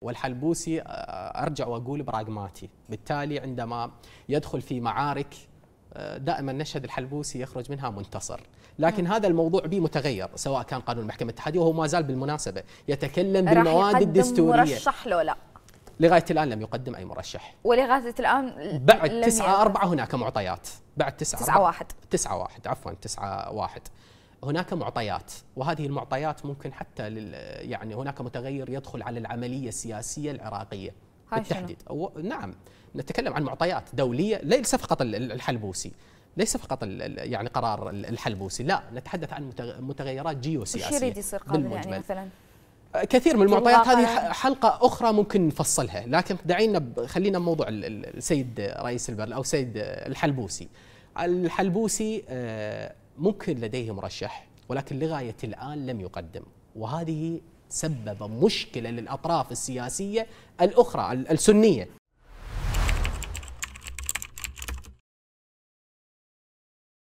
والحلبوسي آه، آه، ارجع واقول براغماتي، بالتالي عندما يدخل في معارك آه، دائما نشهد الحلبوسي يخرج منها منتصر، لكن نعم. هذا الموضوع به متغير سواء كان قانون المحكمه الاتحاديه وهو ما زال بالمناسبه يتكلم بالمواد الدستوريه مرشح له لا لغايه الان لم يقدم اي مرشح ولغايه الان بعد 9 4 هناك معطيات بعد 9 9 1 9 1 عفوا 9 1 هناك معطيات وهذه المعطيات ممكن حتى لل يعني هناك متغير يدخل على العمليه السياسيه العراقيه بالتحديد أو نعم نتكلم عن معطيات دوليه ليس فقط الحلبوسي ليس فقط يعني قرار الحلبوسي لا نتحدث عن متغيرات جيوسياسيه يريد يصير يعني مثلا أه، كثير من المعطيات هذه يعني؟ حلقه اخرى ممكن نفصلها لكن دعينا خلينا موضوع السيد رئيس البر او السيد الحلبوسي الحلبوسي أه، ممكن لديه مرشح ولكن لغايه الان لم يقدم وهذه سبب مشكله للاطراف السياسيه الاخرى السنيه